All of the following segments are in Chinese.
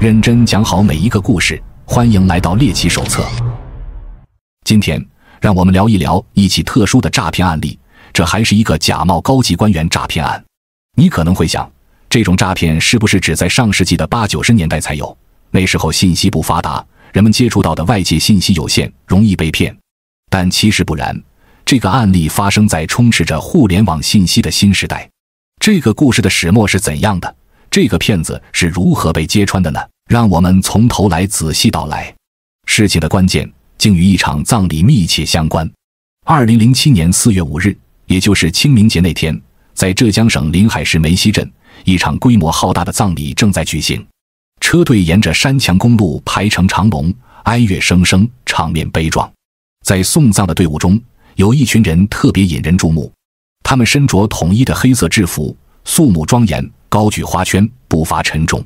认真讲好每一个故事，欢迎来到猎奇手册。今天，让我们聊一聊一起特殊的诈骗案例，这还是一个假冒高级官员诈骗案。你可能会想，这种诈骗是不是只在上世纪的八九十年代才有？那时候信息不发达，人们接触到的外界信息有限，容易被骗。但其实不然，这个案例发生在充斥着互联网信息的新时代。这个故事的始末是怎样的？这个骗子是如何被揭穿的呢？让我们从头来仔细道来。事情的关键竟与一场葬礼密切相关。二零零七年四月五日，也就是清明节那天，在浙江省临海市梅溪镇，一场规模浩大的葬礼正在举行。车队沿着山墙公路排成长龙，哀乐声声，场面悲壮。在送葬的队伍中，有一群人特别引人注目，他们身着统一的黑色制服，肃穆庄严。高举花圈，步伐沉重，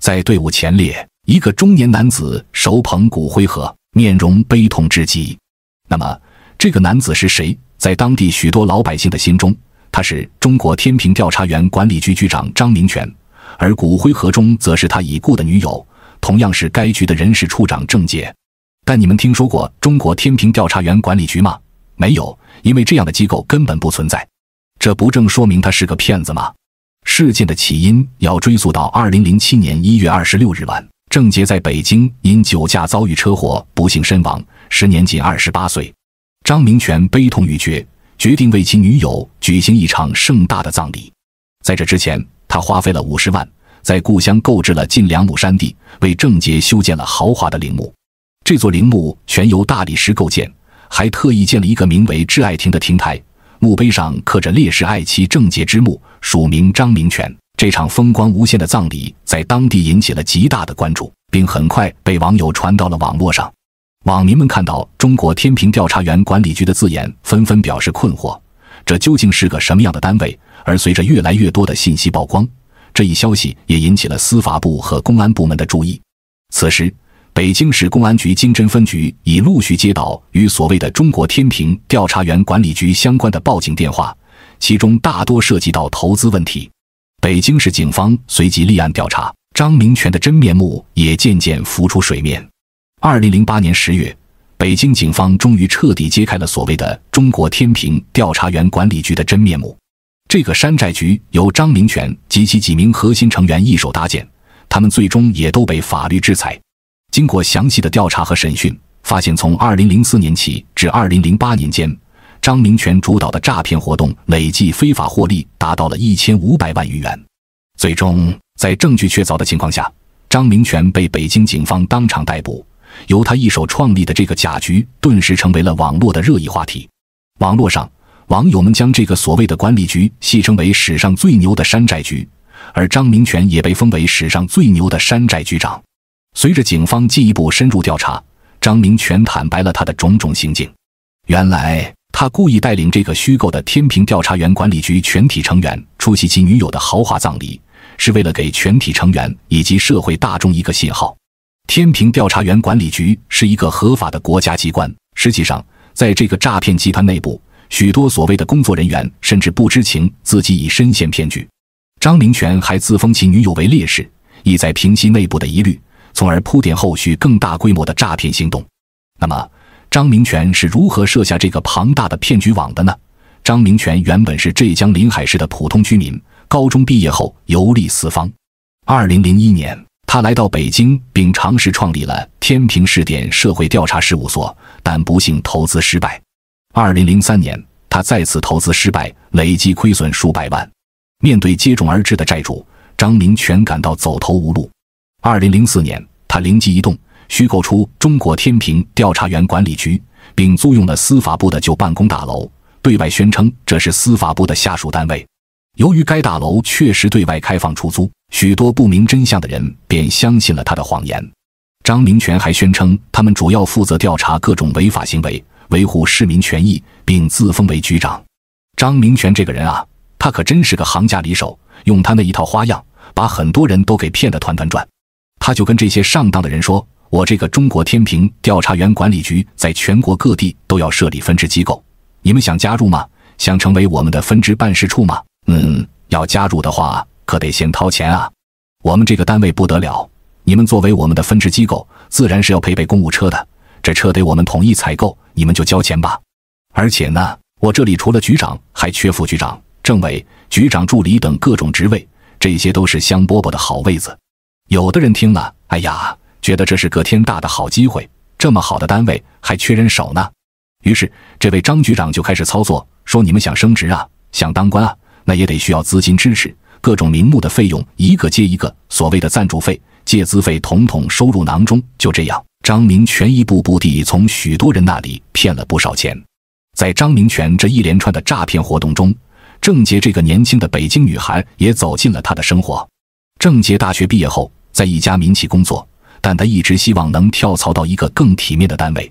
在队伍前列，一个中年男子手捧骨灰盒，面容悲痛至极。那么，这个男子是谁？在当地许多老百姓的心中，他是中国天平调查员管理局局长张明全，而骨灰盒中则是他已故的女友，同样是该局的人事处长郑介。但你们听说过中国天平调查员管理局吗？没有，因为这样的机构根本不存在。这不正说明他是个骗子吗？事件的起因要追溯到二零零七年一月二十六日晚，郑杰在北京因酒驾遭遇车祸，不幸身亡，时年仅二十八岁。张明全悲痛欲绝，决定为其女友举行一场盛大的葬礼。在这之前，他花费了五十万，在故乡购置了近两亩山地，为郑杰修建了豪华的陵墓。这座陵墓全由大理石构建，还特意建了一个名为“挚爱亭”的亭台。墓碑上刻着烈士爱妻郑洁之墓，署名张明全。这场风光无限的葬礼在当地引起了极大的关注，并很快被网友传到了网络上。网民们看到“中国天平调查员管理局”的字眼，纷纷表示困惑：这究竟是个什么样的单位？而随着越来越多的信息曝光，这一消息也引起了司法部和公安部门的注意。此时，北京市公安局金针分局已陆续接到与所谓的“中国天平调查员管理局”相关的报警电话，其中大多涉及到投资问题。北京市警方随即立案调查，张明全的真面目也渐渐浮出水面。二零零八年十月，北京警方终于彻底揭开了所谓的“中国天平调查员管理局”的真面目。这个山寨局由张明全及其几名核心成员一手搭建，他们最终也都被法律制裁。经过详细的调查和审讯，发现从2004年起至2008年间，张明全主导的诈骗活动累计非法获利达到了1500万余元。最终，在证据确凿的情况下，张明全被北京警方当场逮捕。由他一手创立的这个假局，顿时成为了网络的热议话题。网络上，网友们将这个所谓的管理局戏称为“史上最牛的山寨局”，而张明全也被封为“史上最牛的山寨局长”。随着警方进一步深入调查，张明全坦白了他的种种行径。原来，他故意带领这个虚构的天平调查员管理局全体成员出席其女友的豪华葬礼，是为了给全体成员以及社会大众一个信号：天平调查员管理局是一个合法的国家机关。实际上，在这个诈骗集团内部，许多所谓的工作人员甚至不知情，自己已深陷骗局。张明全还自封其女友为烈士，意在平息内部的疑虑。从而铺垫后续更大规模的诈骗行动。那么，张明全是如何设下这个庞大的骗局网的呢？张明全原本是浙江临海市的普通居民，高中毕业后游历四方。二零零一年，他来到北京，并尝试创立了天平试点社会调查事务所，但不幸投资失败。二零零三年，他再次投资失败，累计亏损数百万。面对接踵而至的债主，张明全感到走投无路。二零零四年，他灵机一动，虚构出中国天平调查员管理局，并租用了司法部的旧办公大楼，对外宣称这是司法部的下属单位。由于该大楼确实对外开放出租，许多不明真相的人便相信了他的谎言。张明全还宣称，他们主要负责调查各种违法行为，维护市民权益，并自封为局长。张明全这个人啊，他可真是个行家里手，用他那一套花样，把很多人都给骗得团团转。他就跟这些上当的人说：“我这个中国天平调查员管理局在全国各地都要设立分支机构，你们想加入吗？想成为我们的分支办事处吗？嗯，要加入的话可得先掏钱啊！我们这个单位不得了，你们作为我们的分支机构，自然是要配备公务车的。这车得我们统一采购，你们就交钱吧。而且呢，我这里除了局长，还缺副局长、政委、局长助理等各种职位，这些都是香饽饽的好位子。”有的人听了，哎呀，觉得这是个天大的好机会，这么好的单位还缺人手呢。于是，这位张局长就开始操作，说你们想升职啊，想当官啊，那也得需要资金支持，各种名目的费用一个接一个。所谓的赞助费、借资费统统收入囊中。就这样，张明全一步步地从许多人那里骗了不少钱。在张明全这一连串的诈骗活动中，郑杰这个年轻的北京女孩也走进了他的生活。郑杰大学毕业后。在一家民企工作，但他一直希望能跳槽到一个更体面的单位。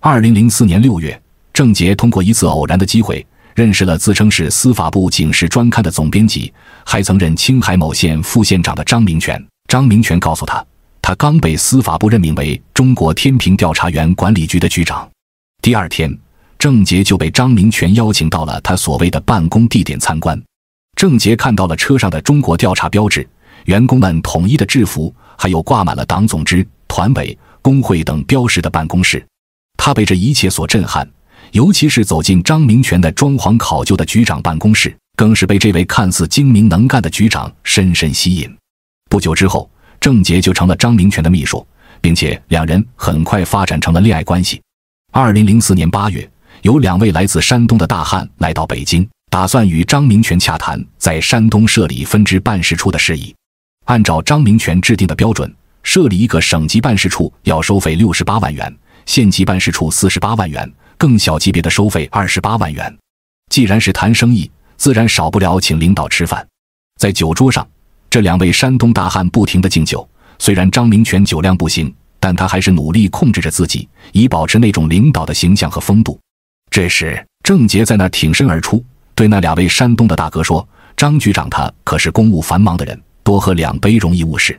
二零零四年六月，郑杰通过一次偶然的机会，认识了自称是司法部《警示专刊》的总编辑，还曾任青海某县副县长的张明全。张明全告诉他，他刚被司法部任命为中国天平调查员管理局的局长。第二天，郑杰就被张明全邀请到了他所谓的办公地点参观。郑杰看到了车上的“中国调查”标志。员工们统一的制服，还有挂满了党总支、团委、工会等标识的办公室，他被这一切所震撼，尤其是走进张明全的装潢考究的局长办公室，更是被这位看似精明能干的局长深深吸引。不久之后，郑杰就成了张明全的秘书，并且两人很快发展成了恋爱关系。二零零四年八月，有两位来自山东的大汉来到北京，打算与张明全洽谈在山东设立分支办事处的事宜。按照张明全制定的标准，设立一个省级办事处要收费六十八万元，县级办事处四十八万元，更小级别的收费二十八万元。既然是谈生意，自然少不了请领导吃饭。在酒桌上，这两位山东大汉不停的敬酒，虽然张明全酒量不行，但他还是努力控制着自己，以保持那种领导的形象和风度。这时，郑杰在那挺身而出，对那两位山东的大哥说：“张局长他可是公务繁忙的人。”多喝两杯容易误事，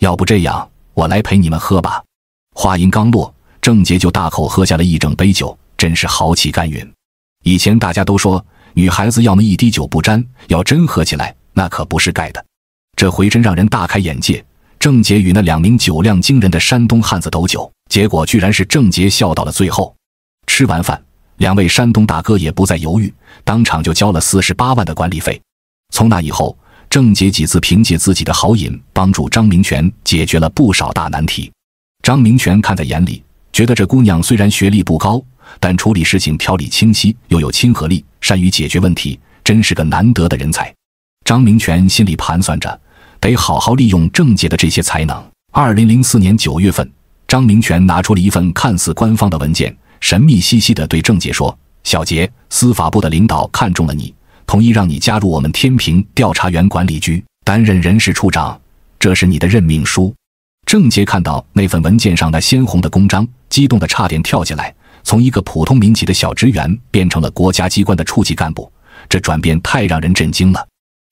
要不这样，我来陪你们喝吧。话音刚落，郑杰就大口喝下了一整杯酒，真是豪气干云。以前大家都说女孩子要么一滴酒不沾，要真喝起来那可不是盖的。这回真让人大开眼界。郑杰与那两名酒量惊人的山东汉子斗酒，结果居然是郑杰笑到了最后。吃完饭，两位山东大哥也不再犹豫，当场就交了四十八万的管理费。从那以后。郑杰几次凭借自己的好饮帮助张明全解决了不少大难题。张明全看在眼里，觉得这姑娘虽然学历不高，但处理事情条理清晰，又有亲和力，善于解决问题，真是个难得的人才。张明全心里盘算着，得好好利用郑杰的这些才能。二零零四年九月份，张明全拿出了一份看似官方的文件，神秘兮兮地对郑杰说：“小杰，司法部的领导看中了你。”同意让你加入我们天平调查员管理局担任人事处长，这是你的任命书。郑杰看到那份文件上那鲜红的公章，激动的差点跳起来。从一个普通民企的小职员变成了国家机关的处级干部，这转变太让人震惊了。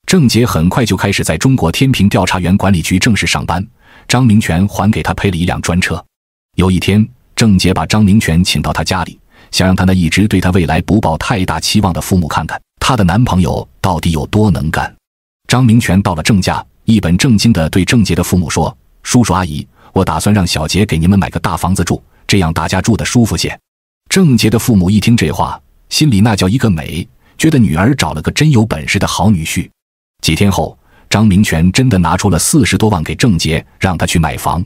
郑杰很快就开始在中国天平调查员管理局正式上班，张明全还给他配了一辆专车。有一天，郑杰把张明全请到他家里。想让她那一直对她未来不抱太大期望的父母看看她的男朋友到底有多能干。张明全到了郑家，一本正经地对郑杰的父母说：“叔叔阿姨，我打算让小杰给你们买个大房子住，这样大家住得舒服些。”郑杰的父母一听这话，心里那叫一个美，觉得女儿找了个真有本事的好女婿。几天后，张明全真的拿出了四十多万给郑杰，让他去买房。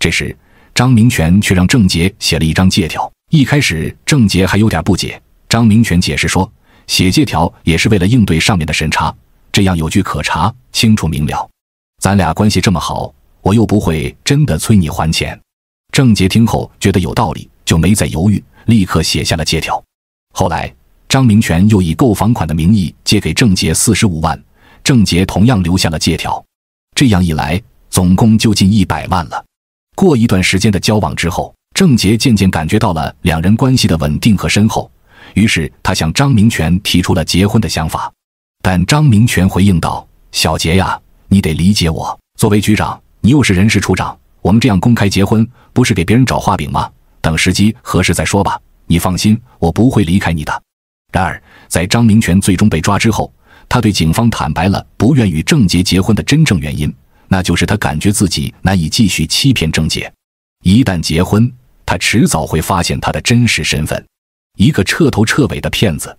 这时，张明全却让郑杰写了一张借条。一开始，郑杰还有点不解。张明全解释说，写借条也是为了应对上面的审查，这样有据可查，清楚明了。咱俩关系这么好，我又不会真的催你还钱。郑杰听后觉得有道理，就没再犹豫，立刻写下了借条。后来，张明全又以购房款的名义借给郑杰四十五万，郑杰同样留下了借条。这样一来，总共就近一百万了。过一段时间的交往之后。郑杰渐渐感觉到了两人关系的稳定和深厚，于是他向张明全提出了结婚的想法。但张明全回应道：“小杰呀，你得理解我。作为局长，你又是人事处长，我们这样公开结婚，不是给别人找画饼吗？等时机合适再说吧。你放心，我不会离开你的。”然而，在张明全最终被抓之后，他对警方坦白了不愿与郑杰结婚的真正原因，那就是他感觉自己难以继续欺骗郑杰，一旦结婚。他迟早会发现他的真实身份，一个彻头彻尾的骗子。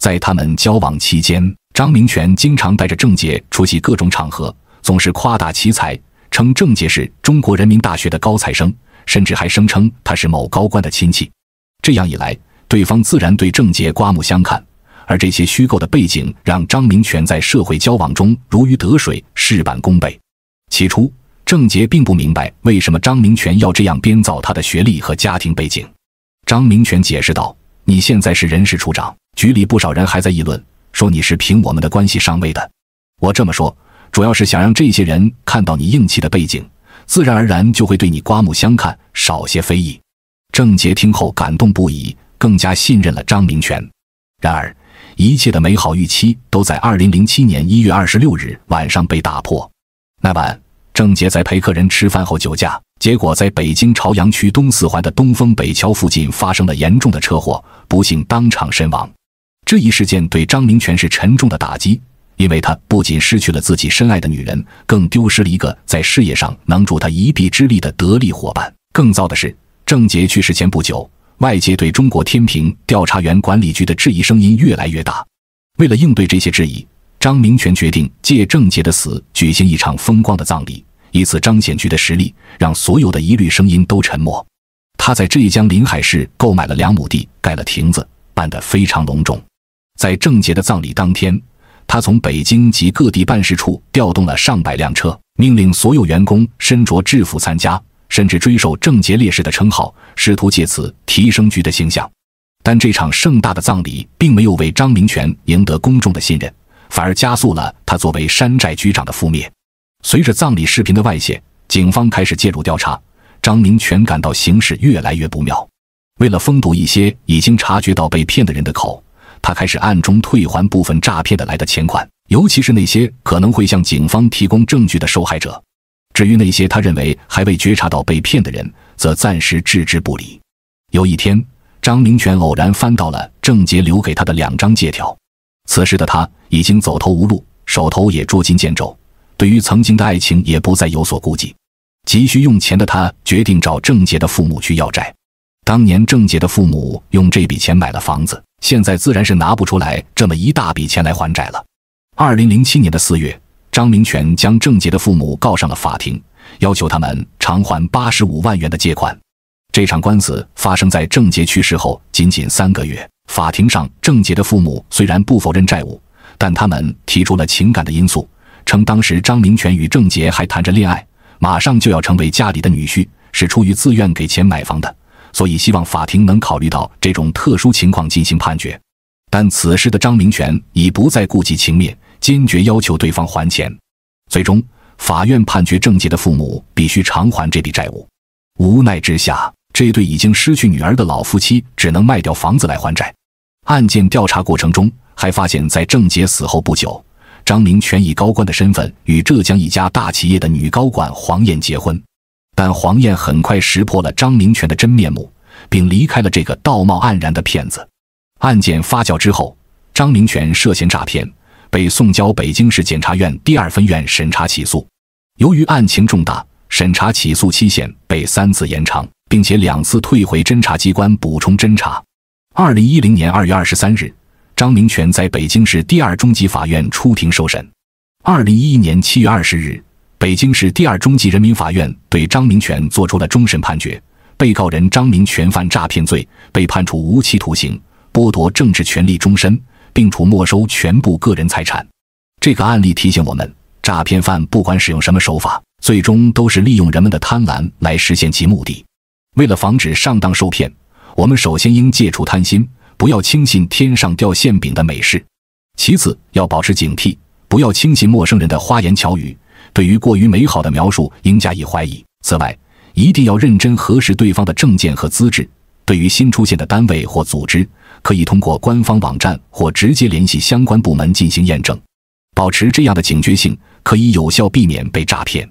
在他们交往期间，张明全经常带着郑杰出席各种场合，总是夸大其才，称郑杰是中国人民大学的高材生，甚至还声称他是某高官的亲戚。这样一来，对方自然对郑杰刮目相看。而这些虚构的背景，让张明全在社会交往中如鱼得水，事半功倍。起初。郑杰并不明白为什么张明全要这样编造他的学历和家庭背景。张明全解释道：“你现在是人事处长，局里不少人还在议论，说你是凭我们的关系上位的。我这么说，主要是想让这些人看到你硬气的背景，自然而然就会对你刮目相看，少些非议。”郑杰听后感动不已，更加信任了张明全。然而，一切的美好预期都在2007年1月26日晚上被打破。那晚。郑杰在陪客人吃饭后酒驾，结果在北京朝阳区东四环的东风北桥附近发生了严重的车祸，不幸当场身亡。这一事件对张明全是沉重的打击，因为他不仅失去了自己深爱的女人，更丢失了一个在事业上能助他一臂之力的得力伙伴。更糟的是，郑杰去世前不久，外界对中国天平调查员管理局的质疑声音越来越大。为了应对这些质疑，张明全决定借郑杰的死举行一场风光的葬礼。以此彰显局的实力，让所有的疑虑声音都沉默。他在浙江临海市购买了两亩地，盖了亭子，办得非常隆重。在郑杰的葬礼当天，他从北京及各地办事处调动了上百辆车，命令所有员工身着制服参加，甚至追授郑杰烈士的称号，试图借此提升局的形象。但这场盛大的葬礼并没有为张明全赢得公众的信任，反而加速了他作为山寨局长的覆灭。随着葬礼视频的外泄，警方开始介入调查。张明全感到形势越来越不妙。为了封堵一些已经察觉到被骗的人的口，他开始暗中退还部分诈骗的来的钱款，尤其是那些可能会向警方提供证据的受害者。至于那些他认为还未觉察到被骗的人，则暂时置之不理。有一天，张明全偶然翻到了郑杰留给他的两张借条。此时的他已经走投无路，手头也捉襟见肘。对于曾经的爱情，也不再有所顾忌。急需用钱的他，决定找郑杰的父母去要债。当年郑杰的父母用这笔钱买了房子，现在自然是拿不出来这么一大笔钱来还债了。二零零七年的四月，张明全将郑杰的父母告上了法庭，要求他们偿还八十五万元的借款。这场官司发生在郑杰去世后仅仅三个月。法庭上，郑杰的父母虽然不否认债务，但他们提出了情感的因素。称当时张明全与郑杰还谈着恋爱，马上就要成为家里的女婿，是出于自愿给钱买房的，所以希望法庭能考虑到这种特殊情况进行判决。但此时的张明全已不再顾及情面，坚决要求对方还钱。最终，法院判决郑杰的父母必须偿还这笔债务。无奈之下，这对已经失去女儿的老夫妻只能卖掉房子来还债。案件调查过程中，还发现，在郑杰死后不久。张明全以高官的身份与浙江一家大企业的女高管黄燕结婚，但黄燕很快识破了张明全的真面目，并离开了这个道貌岸然的骗子。案件发酵之后，张明全涉嫌诈骗，被送交北京市检察院第二分院审查起诉。由于案情重大，审查起诉期限被三次延长，并且两次退回侦查机关补充侦查。二零一零年二月二十三日。张明全在北京市第二中级法院出庭受审。二零一一年七月二十日，北京市第二中级人民法院对张明全作出了终审判决。被告人张明全犯诈骗罪，被判处无期徒刑，剥夺政治权利终身，并处没收全部个人财产。这个案例提醒我们，诈骗犯不管使用什么手法，最终都是利用人们的贪婪来实现其目的。为了防止上当受骗，我们首先应戒除贪心。不要轻信天上掉馅饼的美事。其次，要保持警惕，不要轻信陌生人的花言巧语。对于过于美好的描述，应加以怀疑。此外，一定要认真核实对方的证件和资质。对于新出现的单位或组织，可以通过官方网站或直接联系相关部门进行验证。保持这样的警觉性，可以有效避免被诈骗。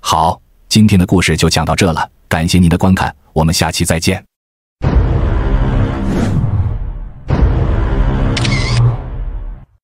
好，今天的故事就讲到这了，感谢您的观看，我们下期再见。